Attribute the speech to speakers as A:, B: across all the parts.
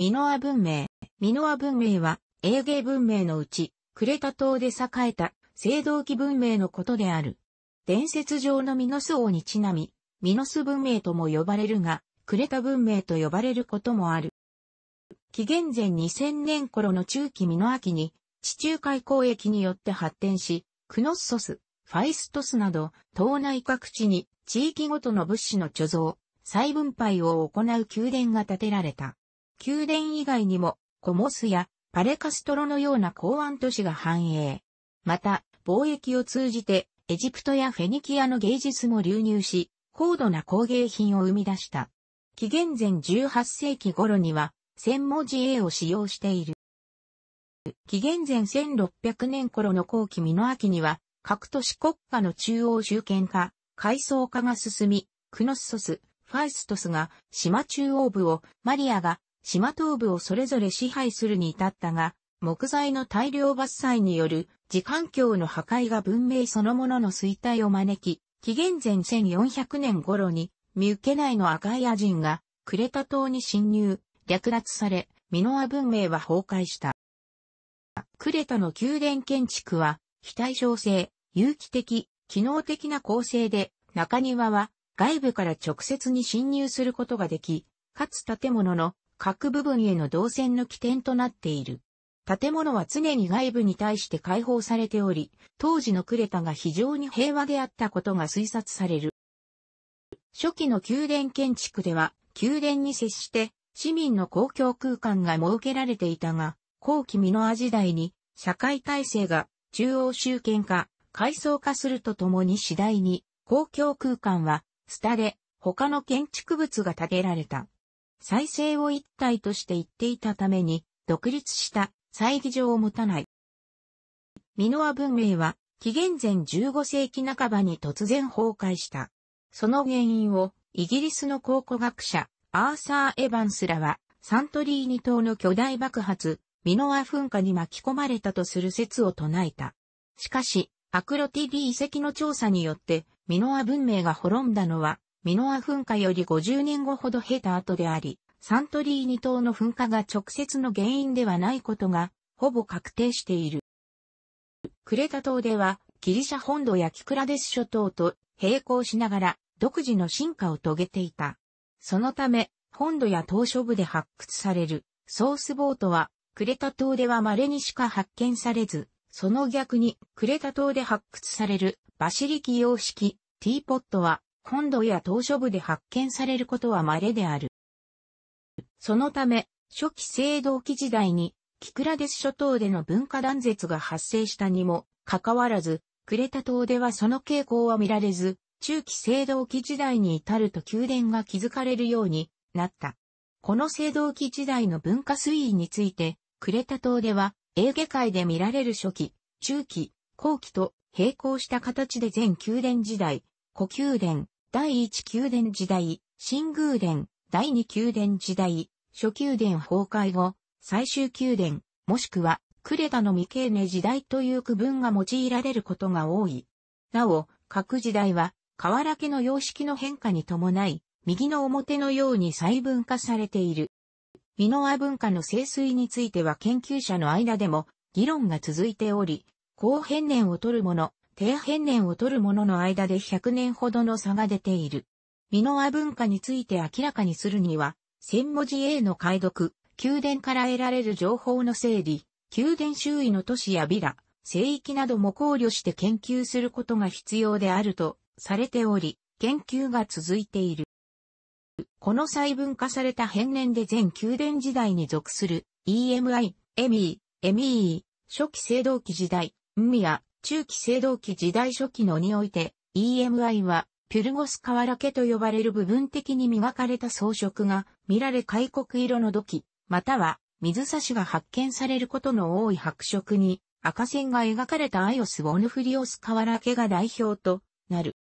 A: ミノア文明。ミノア文明は、英芸文明のうち、クレタ島で栄えた、青銅器文明のことである。伝説上のミノス王にちなみ、ミノス文明とも呼ばれるが、クレタ文明と呼ばれることもある。紀元前2000年頃の中期ミノア期に、地中海交易によって発展し、クノッソス、ファイストスなど、島内各地に地域ごとの物資の貯蔵、再分配を行う宮殿が建てられた。宮殿以外にも、コモスやパレカストロのような港湾都市が繁栄。また、貿易を通じて、エジプトやフェニキアの芸術も流入し、高度な工芸品を生み出した。紀元前18世紀頃には、千文字絵を使用している。紀元前1600年頃の後期美濃秋には、各都市国家の中央集権化、階層化が進み、クノッソス、ファイストスが島中央部を、マリアが島東部をそれぞれ支配するに至ったが、木材の大量伐採による時環境の破壊が文明そのものの衰退を招き、紀元前1400年頃に、ミュケ内のアガイア人がクレタ島に侵入、略奪され、ミノア文明は崩壊した。クレタの宮殿建築は、非対称性、有機的、機能的な構成で、中庭は外部から直接に侵入することができ、かつ建物の各部分への動線の起点となっている。建物は常に外部に対して開放されており、当時のクレタが非常に平和であったことが推察される。初期の宮殿建築では、宮殿に接して市民の公共空間が設けられていたが、後期ミノア時代に社会体制が中央集権化、階層化するとともに次第に公共空間は、スタ他の建築物が建てられた。再生を一体として言っていたために、独立した祭儀場を持たない。ミノア文明は、紀元前15世紀半ばに突然崩壊した。その原因を、イギリスの考古学者、アーサー・エヴァンスらは、サントリーニ島の巨大爆発、ミノア噴火に巻き込まれたとする説を唱えた。しかし、アクロティディ遺跡の調査によって、ミノア文明が滅んだのは、ミノア噴火より50年後ほど経た後であり、サントリーニ島の噴火が直接の原因ではないことが、ほぼ確定している。クレタ島では、ギリシャ本土やキクラデス諸島と並行しながら、独自の進化を遂げていた。そのため、本土や島嶼部で発掘されるソースボートは、クレタ島では稀にしか発見されず、その逆に、クレタ島で発掘されるバシリキ様式ティーポットは、本土や島嶼部で発見されることは稀である。そのため、初期青銅器時代に、キクラデス諸島での文化断絶が発生したにも、かかわらず、クレタ島ではその傾向は見られず、中期青銅器時代に至ると宮殿が築かれるようになった。この青銅器時代の文化推移について、クレタ島では、エーゲ海で見られる初期、中期、後期と並行した形で全宮殿時代、古宮殿、第一宮殿時代、新宮殿、第二宮殿時代、初宮殿崩壊後、最終宮殿、もしくは、クレタの未経年時代という区分が用いられることが多い。なお、各時代は、河原家の様式の変化に伴い、右の表のように細分化されている。ミノア文化の清水については研究者の間でも議論が続いており、後編年を取るもの、底変年を取る者の間で100年ほどの差が出ている。ミノア文化について明らかにするには、千文字 A の解読、宮殿から得られる情報の整理、宮殿周囲の都市やビラ、聖域なども考慮して研究することが必要であるとされており、研究が続いている。この細分化された変年で全宮殿時代に属する EMI、ME、ME、初期青銅器時代、海や中期青銅期時代初期のにおいて、EMI は、ピュルゴス瓦ケと呼ばれる部分的に磨かれた装飾が見られ開国色の土器、または水差しが発見されることの多い白色に赤線が描かれたアイオス・オヌフリオス瓦ケが代表となる。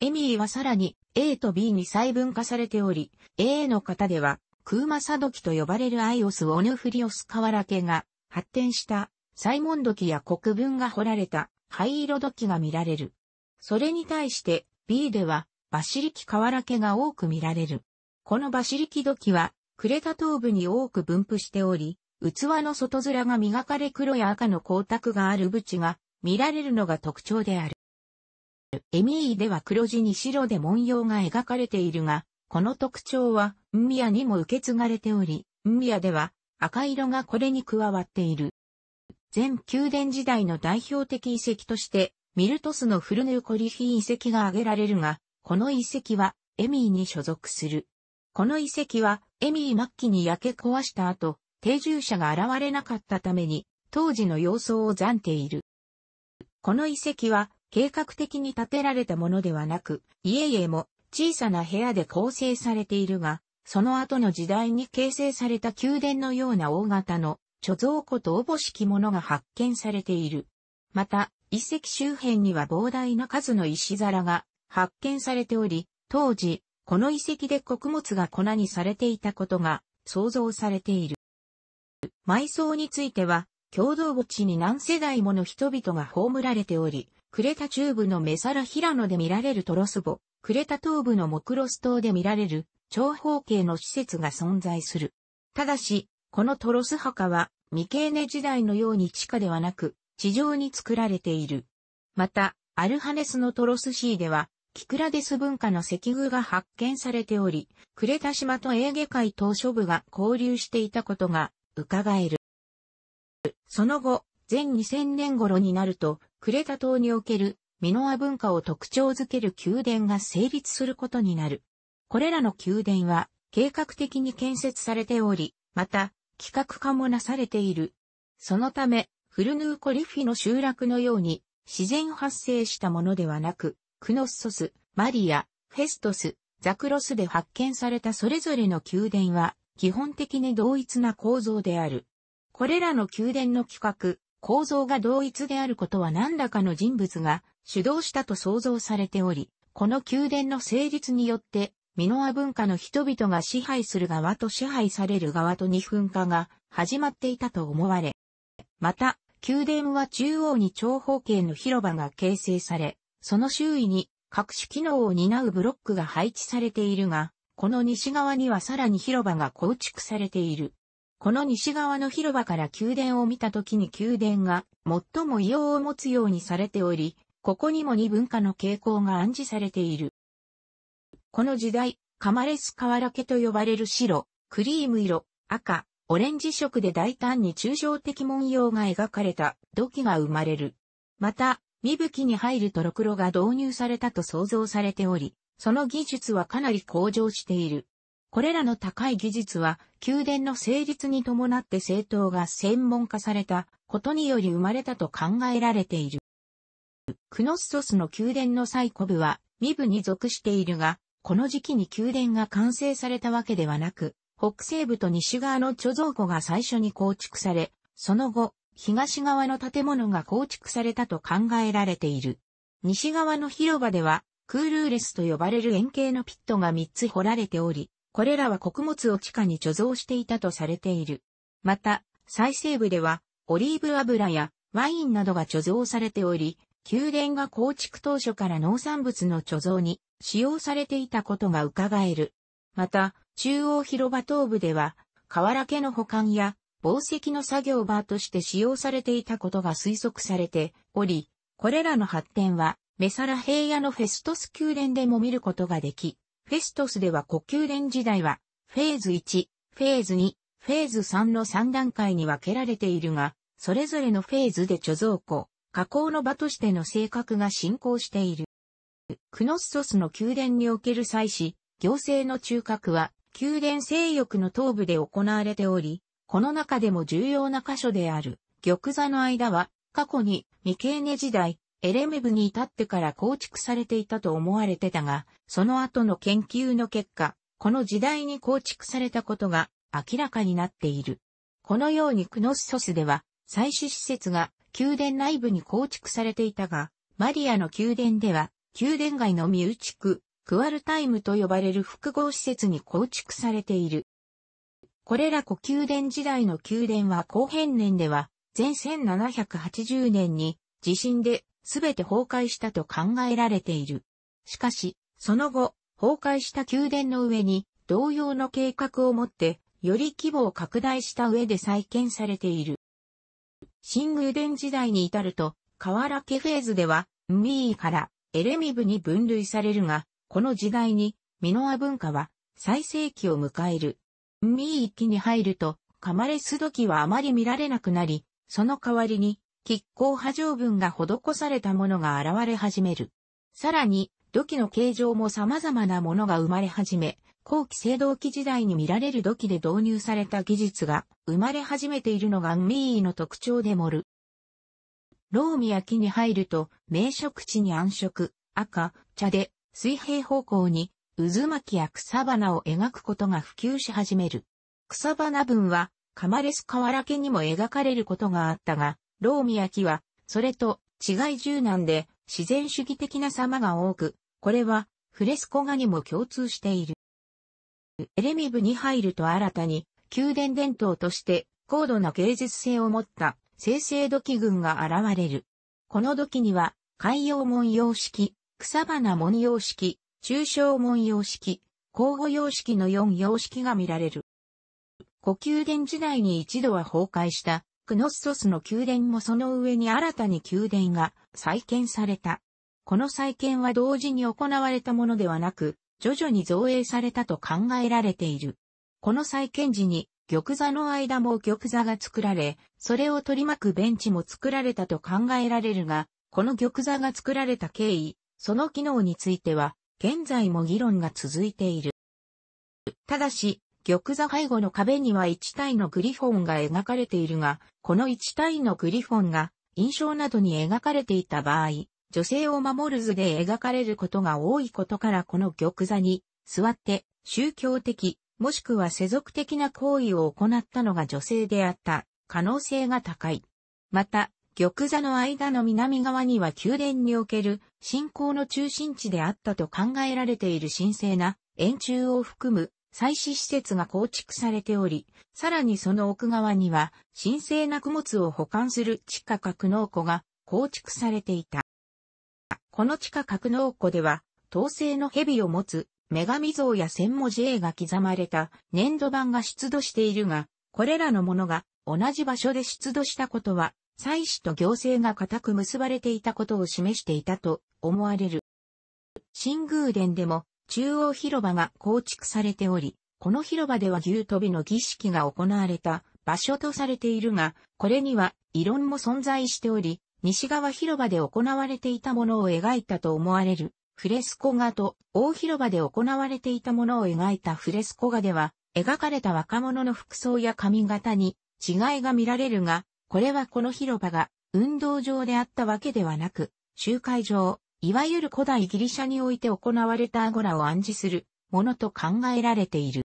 A: エミーはさらに A と B に細分化されており、A の方では、クーマサドキと呼ばれるアイオス・オヌフリオス瓦家が発展したサイモン土器や国分が彫られた灰色土器が見られる。それに対して B ではバシリキ瓦家が多く見られる。このバシリキ土器はクレタ東部に多く分布しており、器の外面が磨かれ黒や赤の光沢がある縁が見られるのが特徴である。エミーでは黒地に白で文様が描かれているが、この特徴は、ンミヤにも受け継がれており、ンミヤでは赤色がこれに加わっている。全宮殿時代の代表的遺跡として、ミルトスのフルヌーコリヒ遺跡が挙げられるが、この遺跡はエミーに所属する。この遺跡はエミー末期に焼け壊した後、定住者が現れなかったために、当時の様相を暫定いる。この遺跡は計画的に建てられたものではなく、家々も小さな部屋で構成されているが、その後の時代に形成された宮殿のような大型の貯蔵庫とおぼしきものが発見されている。また、遺跡周辺には膨大な数の石皿が発見されており、当時、この遺跡で穀物が粉にされていたことが想像されている。埋葬については、共同墓地に何世代もの人々が葬られており、クレタ中部のメサラ平野で見られるトロスボ、クレタ東部のモクロス島で見られる長方形の施設が存在する。ただし、このトロス墓は未経年時代のように地下ではなく地上に作られている。また、アルハネスのトロスシーでは、キクラデス文化の石具が発見されており、クレタ島とエーゲ海島諸部が交流していたことが伺える。その後、前2000年頃になると、クレタ島におけるミノア文化を特徴づける宮殿が成立することになる。これらの宮殿は計画的に建設されており、また企画化もなされている。そのため、フルヌーコリフィの集落のように、自然発生したものではなく、クノッソス、マリア、フェストス、ザクロスで発見されたそれぞれの宮殿は、基本的に同一な構造である。これらの宮殿の企画、構造が同一であることは何らかの人物が主導したと想像されており、この宮殿の成立によってミノア文化の人々が支配する側と支配される側と二分化が始まっていたと思われ。また、宮殿は中央に長方形の広場が形成され、その周囲に各種機能を担うブロックが配置されているが、この西側にはさらに広場が構築されている。この西側の広場から宮殿を見た時に宮殿が最も異様を持つようにされており、ここにも二分化の傾向が暗示されている。この時代、カマレス川ラケと呼ばれる白、クリーム色、赤、オレンジ色で大胆に抽象的文様が描かれた土器が生まれる。また、身吹きに入るとろくろが導入されたと想像されており、その技術はかなり向上している。これらの高い技術は、宮殿の成立に伴って政党が専門化されたことにより生まれたと考えられている。クノッソスの宮殿の最古部は、身部に属しているが、この時期に宮殿が完成されたわけではなく、北西部と西側の貯蔵庫が最初に構築され、その後、東側の建物が構築されたと考えられている。西側の広場では、クールーレスと呼ばれる円形のピットが3つ掘られており、これらは穀物を地下に貯蔵していたとされている。また、最西部では、オリーブ油やワインなどが貯蔵されており、宮殿が構築当初から農産物の貯蔵に使用されていたことが伺える。また、中央広場東部では、瓦家の保管や宝石の作業場として使用されていたことが推測されており、これらの発展は、メサラ平野のフェストス宮殿でも見ることができ、フェストスでは古宮殿時代は、フェーズ1、フェーズ2、フェーズ3の3段階に分けられているが、それぞれのフェーズで貯蔵庫、加工の場としての性格が進行している。クノッソスの宮殿における祭祀、行政の中核は、宮殿西翼の東部で行われており、この中でも重要な箇所である、玉座の間は、過去に、ミケーネ時代、エレメブに至ってから構築されていたと思われてたが、その後の研究の結果、この時代に構築されたことが明らかになっている。このようにクノッソスでは、祭祀施設が宮殿内部に構築されていたが、マリアの宮殿では、宮殿外の身内地区、クワルタイムと呼ばれる複合施設に構築されている。これら古宮殿時代の宮殿は後編年では、前1780年に地震で全て崩壊したと考えられている。しかし、その後、崩壊した宮殿の上に同様の計画を持って、より規模を拡大した上で再建されている。新宮殿時代に至ると、河原家フェーズでは、ミーからエレミブに分類されるが、この時代に、ミノア文化は最盛期を迎える。ミー期に入ると、カマレス時はあまり見られなくなり、その代わりに、亀甲波状文が施されたものが現れ始める。さらに、土器の形状も様々なものが生まれ始め、後期青銅器時代に見られる土器で導入された技術が生まれ始めているのがミーの特徴でもる。ローミや木に入ると、名色地に暗色、赤、茶で水平方向に渦巻きや草花を描くことが普及し始める。草花文はカマレス原家にも描かれることがあったが、ローミや木はそれと違い柔軟で自然主義的な様が多く、これはフレスコ画にも共通している。エレミブに入ると新たに、宮殿伝統として高度な芸術性を持った生成土器群が現れる。この土器には、海洋文様式、草花文様式、抽象文様式、交互様式の4様式が見られる。古宮殿時代に一度は崩壊したクノッソスの宮殿もその上に新たに宮殿が再建された。この再建は同時に行われたものではなく、徐々に造営されたと考えられている。この再建時に玉座の間も玉座が作られ、それを取り巻くベンチも作られたと考えられるが、この玉座が作られた経緯、その機能については、現在も議論が続いている。ただし、玉座背後の壁には1体のグリフォンが描かれているが、この1体のグリフォンが印象などに描かれていた場合、女性を守る図で描かれることが多いことからこの玉座に座って宗教的、もしくは世俗的な行為を行ったのが女性であった可能性が高い。また、玉座の間の南側には宮殿における信仰の中心地であったと考えられている神聖な円柱を含む祭祀施設が構築されており、さらにその奥側には神聖な供物を保管する地下格納庫が構築されていた。この地下格納庫では、統制の蛇を持つ女神像や千文字絵が刻まれた粘土板が出土しているが、これらのものが同じ場所で出土したことは、祭祀と行政が固く結ばれていたことを示していたと思われる。新宮殿でも中央広場が構築されており、この広場では牛飛びの儀式が行われた場所とされているが、これには異論も存在しており、西側広場で行われていたものを描いたと思われるフレスコ画と大広場で行われていたものを描いたフレスコ画では描かれた若者の服装や髪型に違いが見られるが、これはこの広場が運動場であったわけではなく、集会場、いわゆる古代ギリシャにおいて行われたアゴラを暗示するものと考えられている。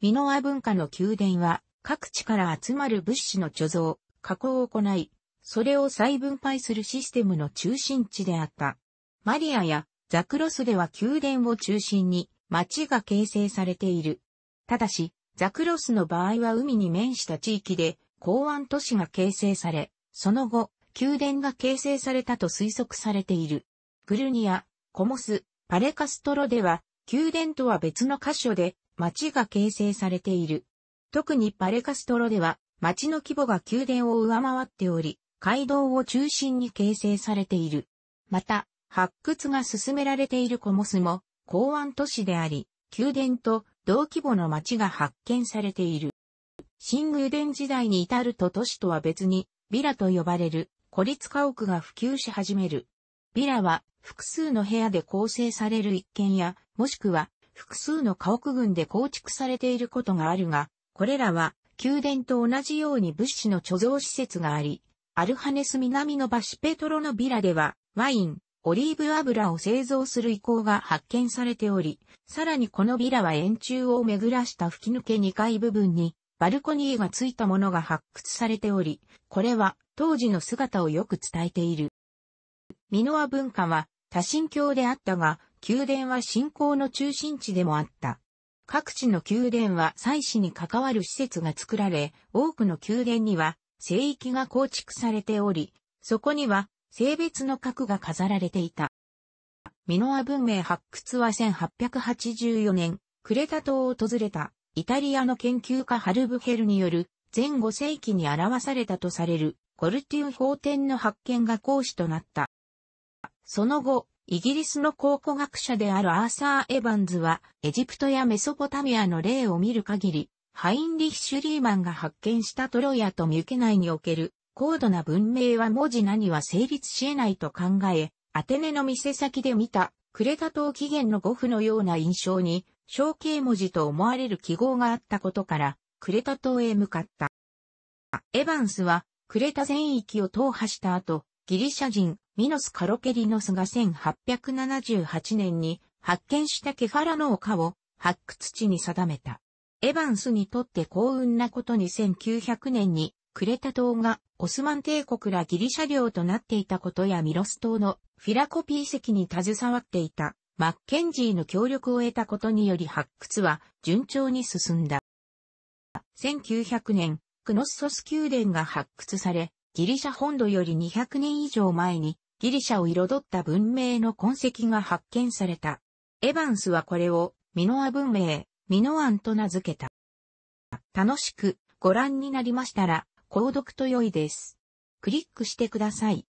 A: ミノア文化の宮殿は各地から集まる物資の貯蔵、加工を行い、それを再分配するシステムの中心地であった。マリアやザクロスでは宮殿を中心に町が形成されている。ただし、ザクロスの場合は海に面した地域で港湾都市が形成され、その後、宮殿が形成されたと推測されている。グルニア、コモス、パレカストロでは、宮殿とは別の箇所で町が形成されている。特にパレカストロでは、町の規模が宮殿を上回っており、街道を中心に形成されている。また、発掘が進められているコモスも、港湾都市であり、宮殿と同規模の町が発見されている。新宮殿時代に至ると都市とは別に、ビラと呼ばれる孤立家屋が普及し始める。ビラは複数の部屋で構成される一軒や、もしくは複数の家屋群で構築されていることがあるが、これらは宮殿と同じように物資の貯蔵施設があり、アルハネス南のバシペトロのビラでは、ワイン、オリーブ油を製造する意向が発見されており、さらにこのビラは円柱を巡らした吹き抜け2階部分に、バルコニーがついたものが発掘されており、これは当時の姿をよく伝えている。ミノア文化は多神教であったが、宮殿は信仰の中心地でもあった。各地の宮殿は祭祀に関わる施設が作られ、多くの宮殿には聖域が構築されており、そこには性別の核が飾られていた。ミノア文明発掘は1884年、クレタ島を訪れたイタリアの研究家ハルブヘルによる前5世紀に表されたとされるコルティウ法典の発見が講師となった。その後、イギリスの考古学者であるアーサー・エヴァンズは、エジプトやメソポタミアの例を見る限り、ハインリッシュ・リーマンが発見したトロヤとミュケ内における高度な文明は文字何は成立し得ないと考え、アテネの店先で見たクレタ島起源の語符のような印象に象形文字と思われる記号があったことからクレタ島へ向かった。エヴァンスはクレタ全域を踏破した後、ギリシャ人ミノス・カロケリノスが1878年に発見したケファラの丘を発掘地に定めた。エヴァンスにとって幸運なことに1900年にクレタ島がオスマン帝国らギリシャ領となっていたことやミロス島のフィラコピー石に携わっていたマッケンジーの協力を得たことにより発掘は順調に進んだ。1900年、クノッソス宮殿が発掘され、ギリシャ本土より200年以上前にギリシャを彩った文明の痕跡が発見された。エヴァンスはこれをミノア文明、ミノアンと名付けた。楽しくご覧になりましたら、購読と良いです。クリックしてください。